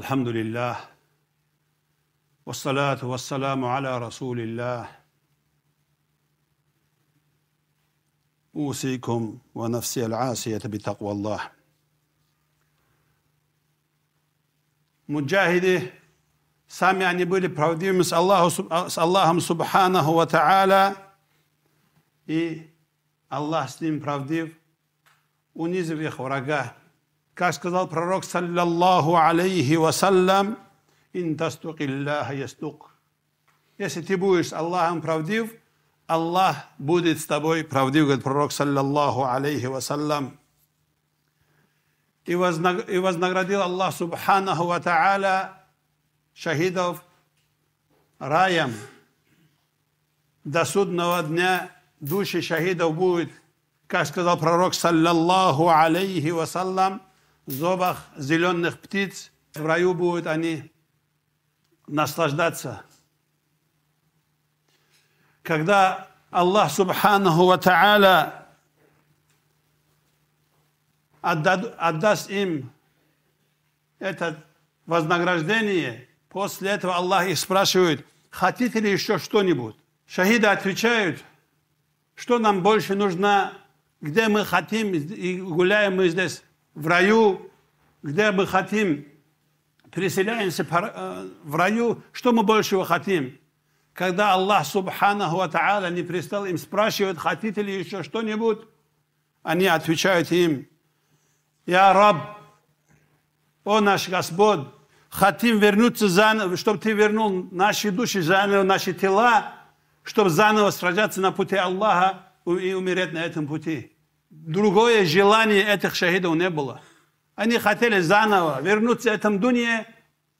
الحمد لله والصلاه والسلام على رسول الله اوصيكم ونفسي العاصيه بتقوى الله مجاهدي سامي يعني بولي были правдивыми с اللهم سبحانه وتعالى и Аллах с ним правдив унизив их Как сказал пророк, саллиллаху алейхи вассалям, «Интастук Илляха ястук». Если ты будешь Аллахом правдив, Аллах будет с тобой правдив, говорит пророк, саллиллаху алейхи вассалям. И вознаградил Аллах, субханаху ва та'аля, шахидов раем до судного дня души шахидов будет, как сказал пророк, саллиллаху алейхи вассалям, зобах зеленых птиц, в раю будут они наслаждаться. Когда Аллах Субханаху Ва Та'аля отдаст им это вознаграждение, после этого Аллах их спрашивает, хотите ли еще что-нибудь? Шахиды отвечают, что нам больше нужно, где мы хотим, и гуляем мы здесь в раю, где мы хотим, переселяемся э, в раю, что мы большего хотим? Когда Аллах Субханаху Ата'аля не пристал им спрашивать, хотите ли еще что-нибудь, они отвечают им, «Я раб, о наш Господь, хотим вернуться заново, чтобы ты вернул наши души заново, наши тела, чтобы заново сражаться на пути Аллаха и умереть на этом пути» другое желание этих шахидов не было. Они хотели заново вернуться в этом дунье,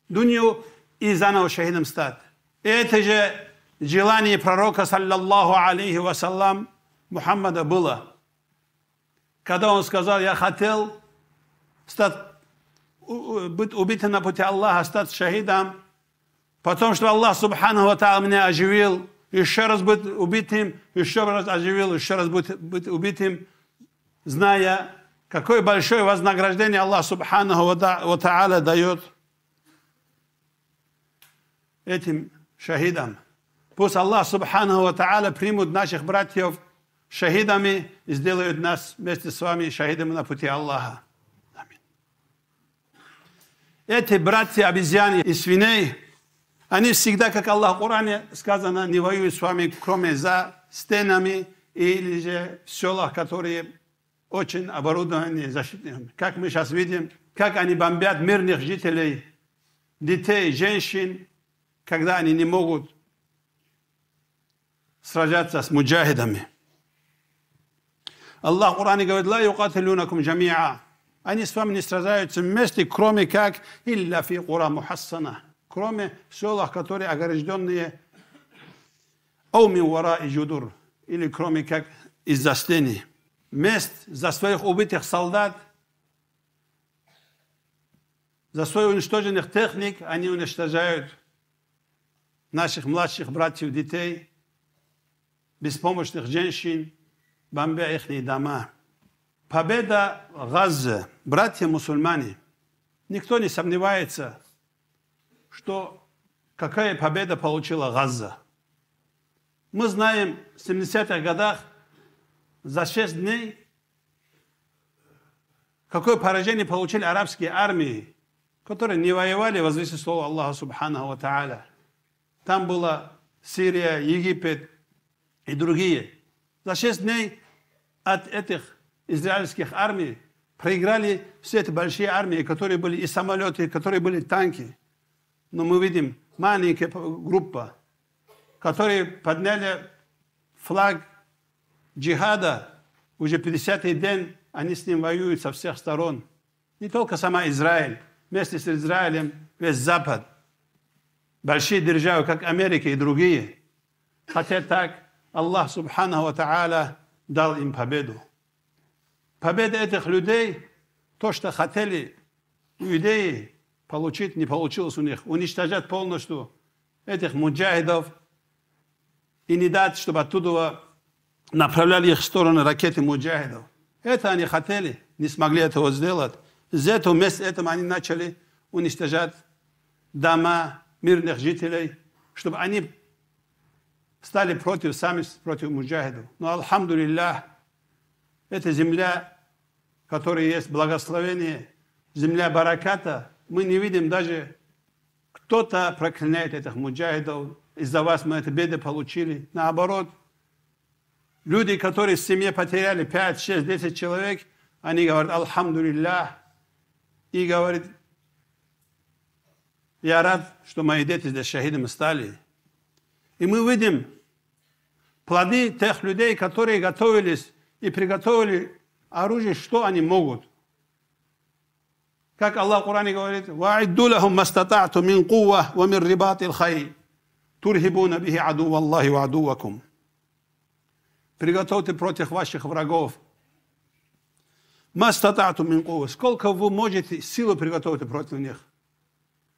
дунью и заново шахидом стать. И это же желание пророка, саллаллаху алейхи вассалам, Мухаммада было. Когда он сказал, я хотел стать, быть убитым на пути Аллаха, стать шахидом, потом, что Аллах, субхану ва та'ала, меня оживил, еще раз быть убитым, еще раз оживил, еще раз быть, быть убитым – зная, какое большое вознаграждение Аллах Субхану Ва Та'аля дает этим шахидам. Пусть Аллах Субхану Ва Та'аля примут наших братьев шахидами и сделают нас вместе с вами шахидами на пути Аллаха. Аминь. Эти братья обезьяны и свиней, они всегда, как Аллах в Коране сказано, не воюют с вами, кроме за стенами или же в селах, которые очень оборудованы защитными. Как мы сейчас видим, как они бомбят мирных жителей, детей, женщин, когда они не могут сражаться с муджахидами. Аллах в Коране говорит, «Ла юкатилюнакум джамиа». Они с вами не сражаются вместе, кроме как «Илля фи кура мухассана». Кроме селах, которые огражденные «Аумин вара и джудур». Или кроме как из-за стены мест за своих убитых солдат, за свой уничтоженных техник они уничтожают наших младших братьев детей, беспомощных женщин, бомбя их дома. Победа Газы, братья мусульмане, никто не сомневается, что какая победа получила Газа. Мы знаем, в 70-х годах за шесть дней, какое поражение получили арабские армии, которые не воевали, возвести слово Аллаха Субхану Ва Там была Сирия, Египет и другие. За шесть дней от этих израильских армий проиграли все эти большие армии, которые были и самолеты, которые были танки. Но мы видим маленькая группа, которые подняли флаг джихада, уже 50-й день они с ним воюют со всех сторон. Не только сама Израиль, вместе с Израилем весь Запад. Большие державы, как Америка и другие. Хотя так Аллах Субхану Ва Та'аля дал им победу. Победа этих людей, то, что хотели иудеи получить, не получилось у них. Уничтожать полностью этих муджахидов и не дать, чтобы оттуда направляли их в сторону ракеты муджахидов. Это они хотели, не смогли этого сделать. За это вместе с они начали уничтожать дома мирных жителей, чтобы они стали против, сами против муджахидов. Но, алхамдулиллах, эта земля, которая есть благословение, земля бараката, мы не видим даже, кто-то проклинает этих муджахидов, из-за вас мы это беды получили. Наоборот, Люди, которые в семье потеряли 5, 6, 10 человек, они говорят «Алхамдулиллах» и говорят «Я рад, что мои дети здесь шахидами стали». И мы видим плоды тех людей, которые готовились и приготовили оружие, что они могут. Как Аллах в Коране говорит, мастатату, لَهُمْ مَسْتَطَعْتُ مِنْ قُوَّةِ وَمِنْ رِبَاطِ الْخَيْرِ تُرْهِبُونَ بِهِ عَدُوَ اللَّهِ وَعَدُوَكُمْ приготовьте против ваших врагов. Мастатату минковы. Сколько вы можете силы приготовить против них,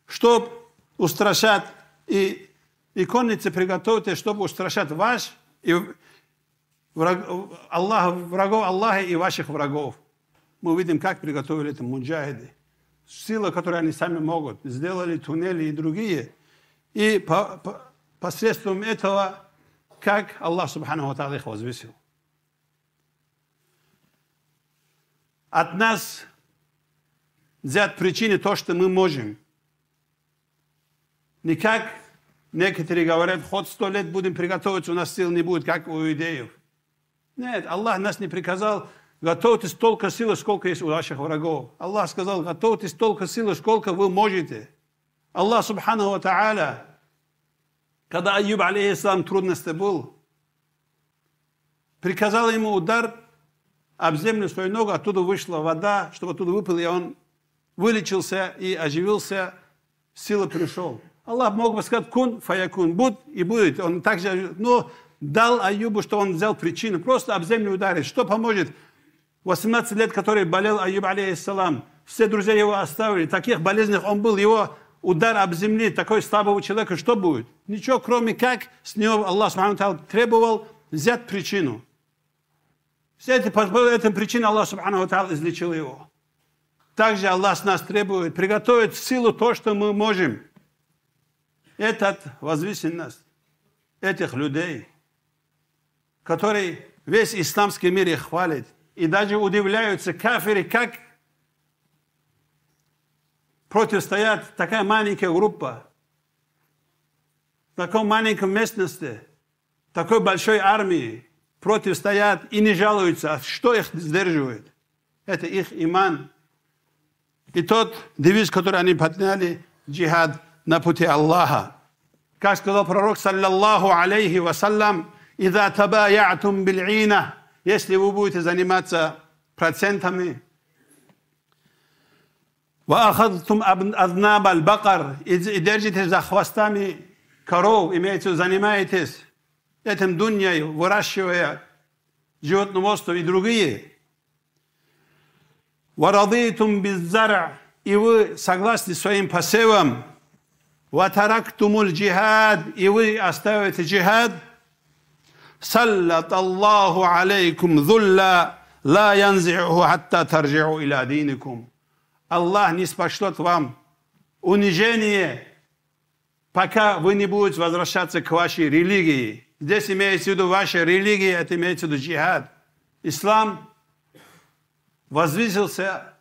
чтобы устрашать и, и конницы приготовьте, чтобы устрашать ваш и враг, Аллах, врагов Аллаха и ваших врагов. Мы видим, как приготовили это муджахиды. Силы, которые они сами могут. Сделали туннели и другие. И по, по, посредством этого как Аллах Субхану Ва их возвысил. От нас взят причины то, что мы можем. Никак некоторые говорят, хоть сто лет будем приготовиться, у нас сил не будет, как у иудеев. Нет, Аллах нас не приказал, готовьтесь столько силы, сколько есть у ваших врагов. Аллах сказал, готовьтесь столько силы, сколько вы можете. Аллах Субхану Ва когда Аюб, алейхиссалам, трудности был, приказал ему удар об землю свою ногу, оттуда вышла вода, чтобы оттуда выпал, и он вылечился и оживился, сила пришел. Аллах мог бы сказать, кун, фаякун, будь и будет. Он также, но дал Аюбу, что он взял причину, просто об землю ударить. Что поможет? 18 лет, который болел Аюб, алейхиссалам, все друзья его оставили, таких болезнях он был, его удар об земли такой слабого человека, что будет? Ничего, кроме как с него Аллах требовал взять причину. Все эти, по этим причинам Аллах Субхану излечил его. Также Аллах с нас требует приготовить в силу то, что мы можем. Этот возвысен нас, этих людей, которые весь исламский мир их хвалит. И даже удивляются кафиры, как противостоят такая маленькая группа, в таком маленьком местности, такой большой армии, противостоят и не жалуются. А что их сдерживает? Это их иман. И тот девиз, который они подняли, джихад на пути Аллаха. Как сказал пророк, саллаллаху алейхи вассалям, «Ида табаятум биль'ина» Если вы будете заниматься процентами, واخذتم اذناب البقر ادرجت اذا خوستامي كرو имеется занимаетесь этим дуньей выращивая جوت نوستو другие ورضيتم بالزرع и вы согласны своим посевам وتركتم الجهاد и إيوه вы الجهاد سلط الله عليكم ذلا لا ينزعه حتى ترجعوا الى دينكم Аллах не спошлет вам унижение, пока вы не будете возвращаться к вашей религии. Здесь имеется в виду ваша религия, это имеется в виду джихад. Ислам возвысился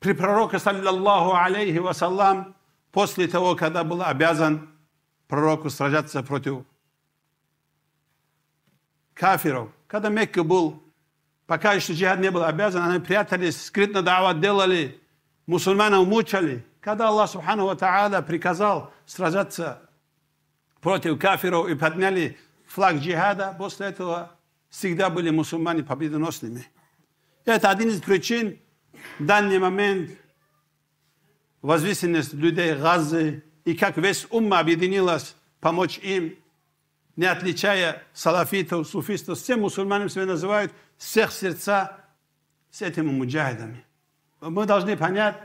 при пророке, саллиллаху алейхи вассалам, после того, когда был обязан пророку сражаться против кафиров. Когда Мекка был, пока еще джихад не был обязан, они прятались, скрытно дават делали – мусульманов мучали, когда Аллах Субхану Ва Та'аля приказал сражаться против кафиров и подняли флаг джихада, после этого всегда были мусульмане победоносными. Это один из причин в данный момент возвысенность людей Газы и как весь умма объединилась помочь им, не отличая салафитов, суфистов, все мусульмане себя называют всех сердца с этими муджахидами мы должны понять,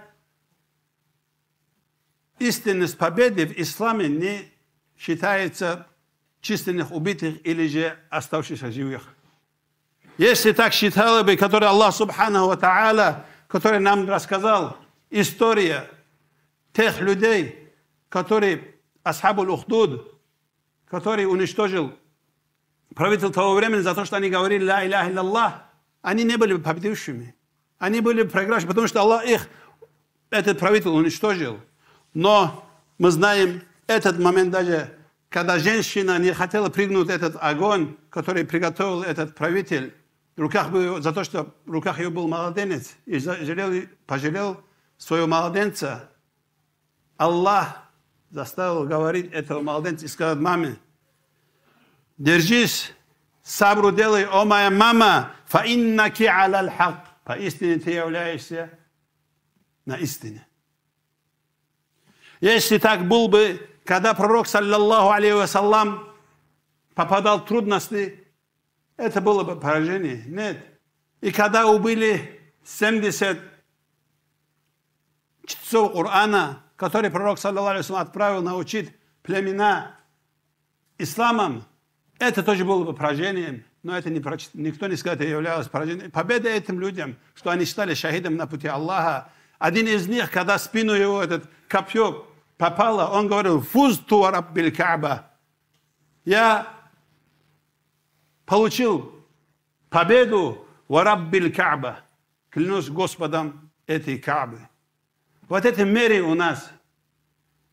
истинность победы в исламе не считается численных убитых или же оставшихся живых. Если так считало бы, который Аллах Субхану Таала, который нам рассказал, история тех людей, которые Асхабул Ухдуд, который уничтожил правительство того времени за то, что они говорили «Ла Илляха Аллах», они не были победившими. Они были проигравшими, потому что Аллах их, этот правитель уничтожил. Но мы знаем этот момент даже, когда женщина не хотела пригнуть этот огонь, который приготовил этот правитель, в руках был, за то, что в руках ее был младенец, и жалел, пожалел своего младенца, Аллах заставил говорить этого младенца и сказать маме, держись, сабру делай, о моя мама, фа иннаки аляль хак. Поистине ты являешься на истине. Если так был бы, когда пророк, саллиллаху алейхи вассалам, попадал в трудности, это было бы поражение. Нет. И когда убили 70 чтецов Урана, которые пророк, саллиллаху алейхи вассалам, отправил научить племена исламом, это тоже было бы поражением но это не проч... никто не сказал, это являлось поражением. Победа этим людям, что они стали шахидом на пути Аллаха. Один из них, когда спину его этот копье попало, он говорил, «Фуз туараб биль каба". Я получил победу вараббиль Каба, Клянусь Господом этой Кабы. Вот это мере у нас,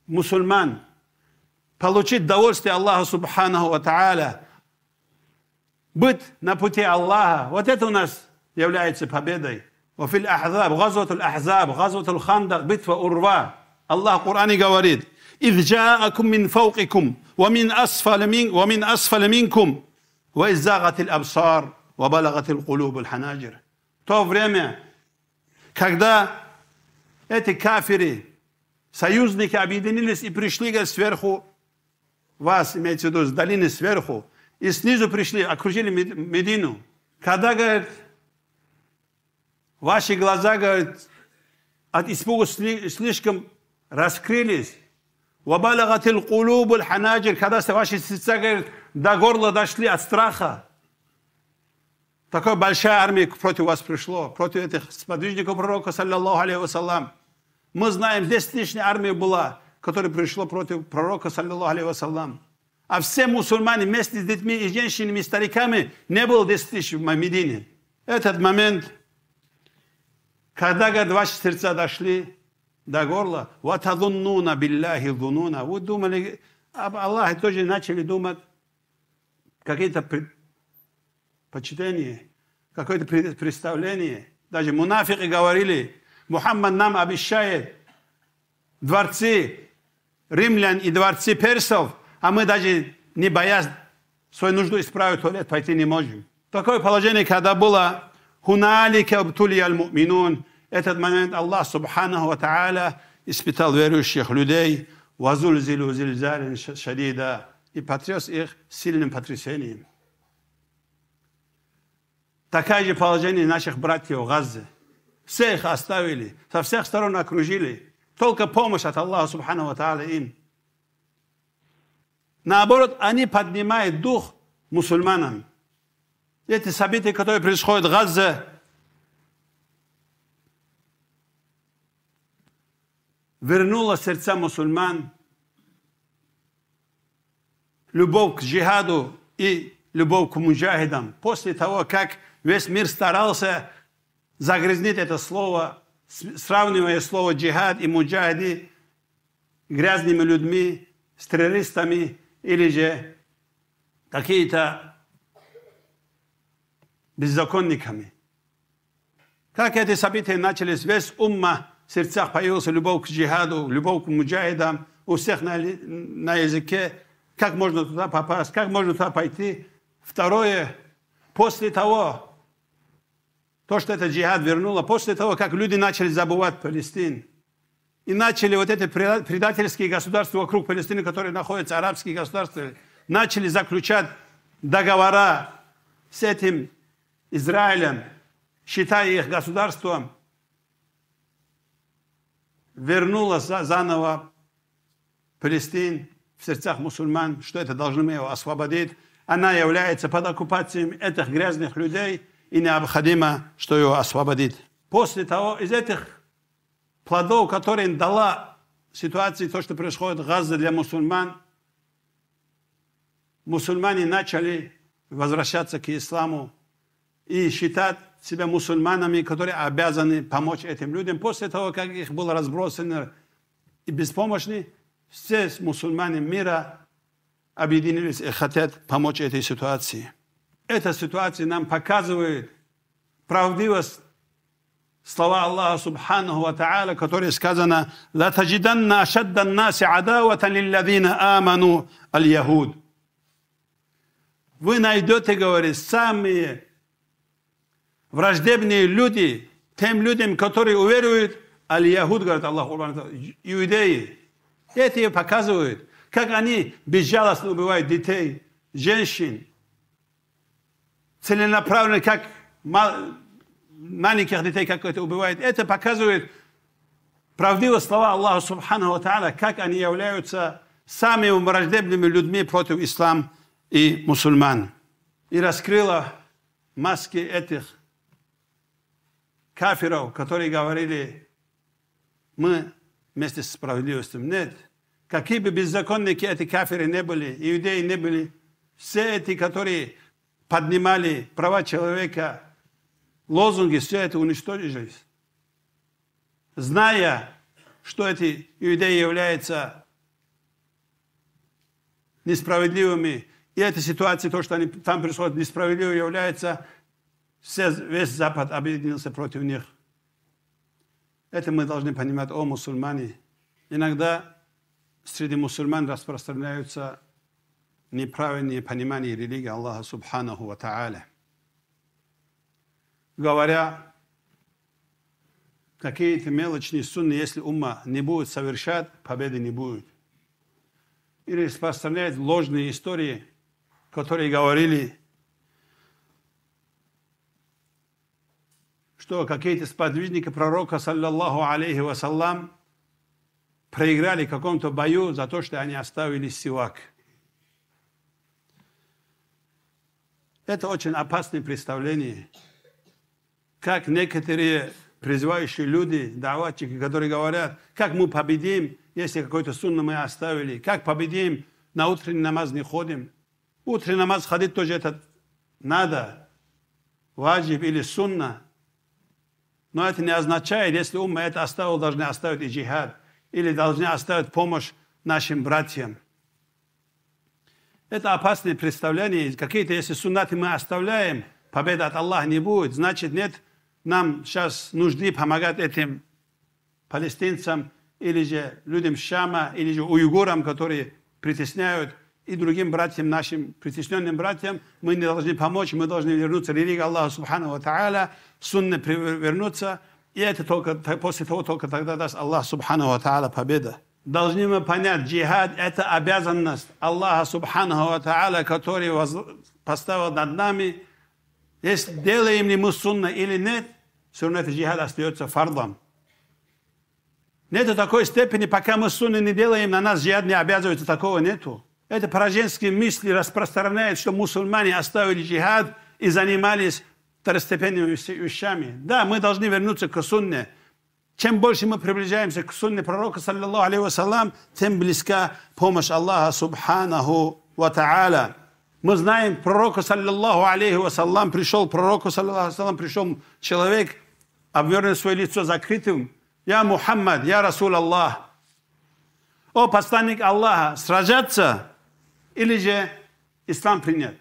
мусульман, получить довольствие Аллаха Субхану Ва Та'аля – быть на пути Аллаха, вот это у нас является победой. وفي الأحزاب غزوة الأحزاب غزوة الخندق битва Урва. Аллах в Коране говорит, إذ جاءكم من فوقكم ومن أسفل من ومن أسفل منكم وإذ زاغت الأبصار وبلغت القلوب الحناجر. То время, когда эти кафиры, союзники объединились и пришли сверху вас, имеется в виду, с долины сверху, И снизу пришли, окружили Медину. Когда, говорит, ваши глаза, говорит, от испуга слишком раскрылись, وبلغت القلوب الحناجر когда ваши сердца, говорит, до горла дошли от страха. Такая большая армия против вас пришло, против этих сподвижников пророка, саллиллаху алейхи вассалам. Мы знаем, здесь лишняя армия была, которая пришла против пророка, саллиллаху алейхи вассалам. А все мусульмане вместе с детьми и женщинами, и стариками не было 10 тысяч в Медине. Этот момент, когда говорит, ваши сердца дошли до горла, вот ватадуннуна билляхи дунуна, вы думали об Аллахе, тоже начали думать какие-то пред... почитания, какое-то представление. Даже мунафики говорили, Мухаммад нам обещает дворцы римлян и дворцы персов – а мы даже не боясь свою нужду исправить туалет пойти не можем. Такое положение, когда было «Хуналика обтулия аль-муминун», этот момент Аллах Субхану Ва Та'аля испытал верующих людей «Вазульзилю зильзалин шарида» и потряс их сильным потрясением. Такое же положение наших братьев в Газы. Всех оставили, со всех сторон окружили. Только помощь от Аллаха Субхану Ва Та'аля им – Наоборот, они поднимают дух мусульманам. Эти события, которые происходят в Газе, вернуло сердца мусульман любовь к джихаду и любовь к муджахидам. После того, как весь мир старался загрязнить это слово, сравнивая слово джихад и муджахиды грязными людьми, с террористами, или же какие-то беззаконниками. Как эти события начались, весь умма в сердцах появился любовь к джихаду, любовь к муджаидам, у всех на, на языке, как можно туда попасть, как можно туда пойти. Второе, после того, то, что это джихад вернуло, после того, как люди начали забывать Палестин – и начали вот это предательские государства вокруг Палестины, которые находятся, арабские государства, начали заключать договора с этим Израилем, считая их государством, вернула заново Палестин в сердцах мусульман, что это должны мы его освободить. Она является под оккупацией этих грязных людей, и необходимо, что ее освободить. После того, из этих плодов, которые дала ситуации, то, что происходит в Газе для мусульман, мусульмане начали возвращаться к исламу и считать себя мусульманами, которые обязаны помочь этим людям. После того, как их было разбросано и беспомощны, все мусульмане мира объединились и хотят помочь этой ситуации. Эта ситуация нам показывает правдивость слова Аллаха Субхану Ва Та'аля, которые сказано «Ла таджиданна ашаддан наси адаватан лилладина аману аль-яхуд». Вы найдете, говорит, самые враждебные люди тем людям, которые уверуют, аль-яхуд, говорит Аллах, иудеи. Эти показывают, как они безжалостно убивают детей, женщин, целенаправленно, как маленьких детей, как это убивает, это показывает правдивые слова Аллаха Субхану Тааля, как они являются самыми враждебными людьми против ислам и мусульман. И раскрыла маски этих кафиров, которые говорили, мы вместе с справедливостью. Нет. Какие бы беззаконники эти кафиры не были, иудеи не были, все эти, которые поднимали права человека, лозунги, все это уничтожились. Зная, что эти иудеи являются несправедливыми, и эта ситуация, то, что они там происходит, несправедливо является, все, весь Запад объединился против них. Это мы должны понимать, о мусульмане. Иногда среди мусульман распространяются неправильные понимания религии Аллаха Субханаху Ва Та'аля говоря какие-то мелочные сунны, если ума не будет совершать, победы не будет. Или распространяет ложные истории, которые говорили, что какие-то сподвижники пророка, саллаллаху алейхи вассалам, проиграли в каком-то бою за то, что они оставили сивак. Это очень опасное представление – как некоторые призывающие люди, даватчики, которые говорят, как мы победим, если какой-то сунну мы оставили, как победим, на утренний намаз не ходим. Утренний намаз ходить тоже это надо, ваджиб или сунна. Но это не означает, если умма это оставил, должны оставить и джихад, или должны оставить помощь нашим братьям. Это опасное представление. Какие-то, если суннаты мы оставляем, победа от Аллаха не будет. Значит, нет нам сейчас нужны помогать этим палестинцам или же людям Шама, или же уйгурам, которые притесняют, и другим братьям нашим, притесненным братьям, мы не должны помочь, мы должны вернуться к религии Аллаха Субхану Тааля, сунны вернуться, и это только после того, только тогда даст Аллах Субхану Тааля победа. Должны мы понять, джихад – это обязанность Аллаха Субхану Тааля, который поставил над нами – если делаем ли мы сунна или нет, все равно этот джихад остается фардом. Нету такой степени, пока мы сунны не делаем, на нас джихад не обязывается, такого нету. Это пораженские мысли распространяют, что мусульмане оставили джихад и занимались второстепенными вещами. Да, мы должны вернуться к сунне. Чем больше мы приближаемся к сунне пророка, саллиллаху алейхи вассалам, тем близка помощь Аллаха, субханаху ва та'аля. Мы знаем, пророку, саллиллаху алейхи вассалам, пришел пророку, саллиллаху вассалам, пришел человек, обвернул свое лицо закрытым. Я Мухаммад, я Расул Аллах. О, посланник Аллаха, сражаться или же ислам принять?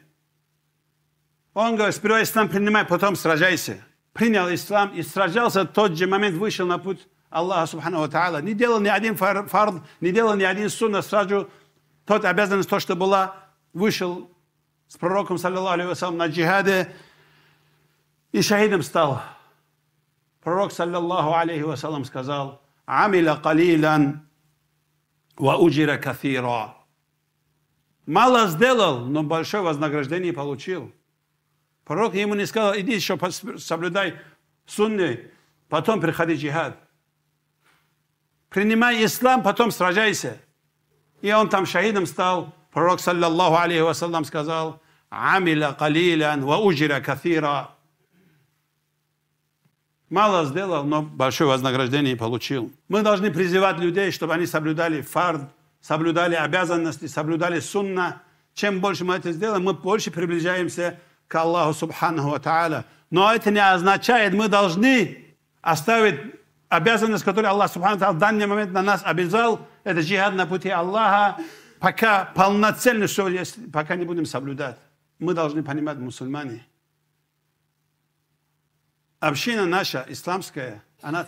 Он говорит, сперва ислам принимай, потом сражайся. Принял ислам и сражался, тот же момент вышел на путь Аллаха Субхану Тааля. Не делал ни один фард, не делал ни один сунна, сразу тот обязанность, то, что была, вышел с пророком, саллиллаху на джихаде и шахидом стал. Пророк, саллиллаху алейхи вассалам, сказал, «Амиля калилан ва уджира кафира». Мало сделал, но большое вознаграждение получил. Пророк ему не сказал, иди еще соблюдай сунны, потом приходи джихад. Принимай ислам, потом сражайся. И он там шахидом стал. Пророк, саллиллаху алейхи вассалам, сказал, амиля калилян ва уджира Мало сделал, но большое вознаграждение получил. Мы должны призывать людей, чтобы они соблюдали фард, соблюдали обязанности, соблюдали сунна. Чем больше мы это сделаем, мы больше приближаемся к Аллаху Субханаху Ва Та'аля. Но это не означает, мы должны оставить обязанность, которую Аллах Субхану в данный момент на нас обязал, это джихад на пути Аллаха, пока полноценно все, пока не будем соблюдать мы должны понимать, мусульмане, община наша, исламская, она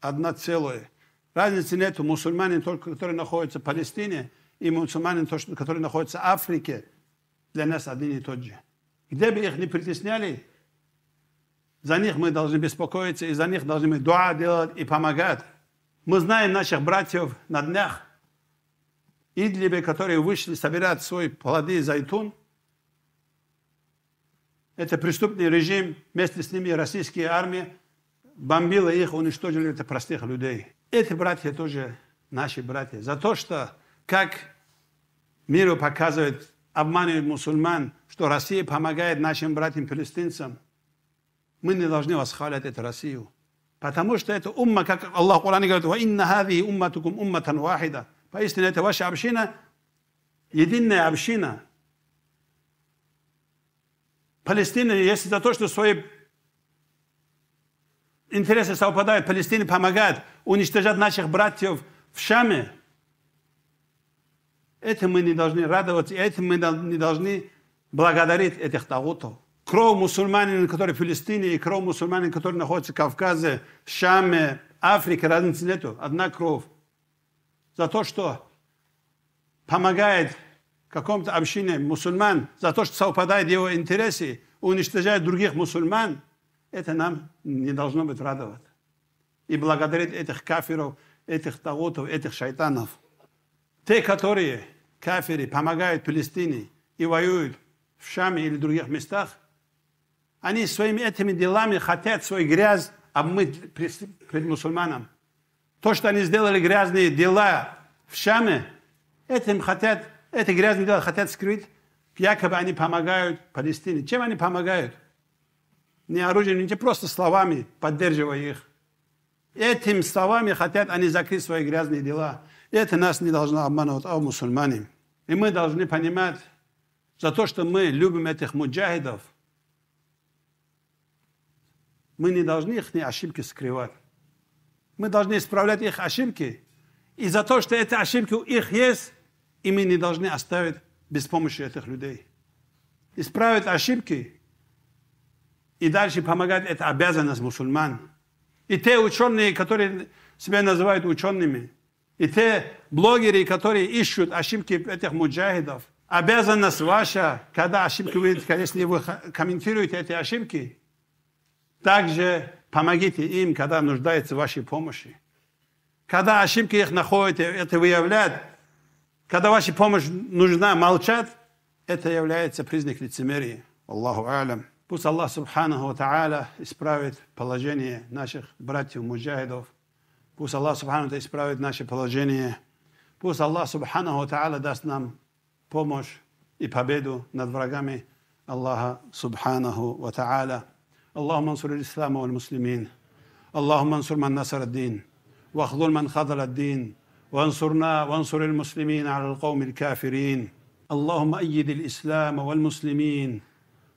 одна целая. Разницы нету. Мусульмане, только, которые находятся в Палестине, и мусульмане, которые находятся в Африке, для нас один и тот же. Где бы их ни притесняли, за них мы должны беспокоиться, и за них должны мы дуа делать и помогать. Мы знаем наших братьев на днях, Идлибе, которые вышли собирать свои плоды зайтун – это преступный режим, вместе с ними российские армии бомбила их, уничтожили это простых людей. Эти братья тоже наши братья. За то, что как миру показывает, обманывает мусульман, что Россия помогает нашим братьям-палестинцам, мы не должны восхвалять эту Россию. Потому что это умма, как Аллах в говорит, «Инна хавихи умматукум умматан вахида». Поистине, это ваша община, единая община – Палестина, если за то, что свои интересы совпадают, Палестине помогает уничтожать наших братьев в Шаме, этим мы не должны радоваться, этим мы не должны благодарить этих таутов. Кровь мусульманин, который в Палестине, и кровь мусульманин, который находится в Кавказе, Шаме, Африке, разницы нету. Одна кровь. За то, что помогает каком-то общине мусульман за то, что совпадает его интересы, уничтожает других мусульман, это нам не должно быть радовать. И благодарить этих кафиров, этих таутов, этих шайтанов. Те, которые, кафиры, помогают Палестине и воюют в Шаме или других местах, они своими этими делами хотят свой грязь обмыть перед мусульманам. То, что они сделали грязные дела в Шаме, этим хотят это грязные дела хотят скрыть, якобы они помогают Палестине. Чем они помогают? Не оружием, не просто словами, поддерживая их. Этим словами хотят они закрыть свои грязные дела. Это нас не должно обманывать, а мусульмане. И мы должны понимать, за то, что мы любим этих муджахидов, мы не должны их ошибки скрывать. Мы должны исправлять их ошибки. И за то, что эти ошибки у них есть, и мы не должны оставить без помощи этих людей. Исправить ошибки и дальше помогать – это обязанность мусульман. И те ученые, которые себя называют учеными, и те блогеры, которые ищут ошибки этих муджахидов, обязанность ваша, когда ошибки видите, если вы комментируете эти ошибки, также помогите им, когда нуждается в вашей помощи. Когда ошибки их находите, это выявляет. Когда ваша помощь нужна, молчат, это является признак лицемерия. Аллаху алям. Пусть Аллах Субханаху Та'аля исправит положение наших братьев муджахидов. Пусть Аллах Субханаху исправит наше положение. Пусть Аллах Субханаху Та'аля даст нам помощь и победу над врагами Аллаха Субханаху Ва Та'аля. اللهم انصر الإسلام والمسلمين اللهم انصر من نصر الدين واخذل من خذل الدين وانصرنا وانصر المسلمين على القوم الكافرين اللهم ايد الاسلام والمسلمين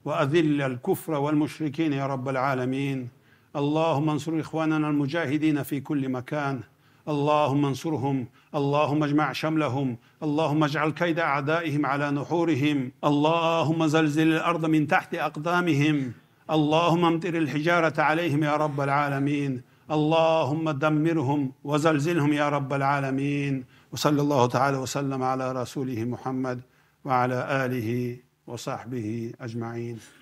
واذل الكفر والمشركين يا رب العالمين اللهم انصر اخواننا المجاهدين في كل مكان اللهم انصرهم اللهم اجمع شملهم اللهم اجعل كيد اعدائهم على نحورهم اللهم زلزل الارض من تحت اقدامهم اللهم امطر الحجاره عليهم يا رب العالمين اللهم دمرهم وزلزلهم يا رب العالمين وصلى الله تعالى وسلم على رسوله محمد وعلى اله وصحبه اجمعين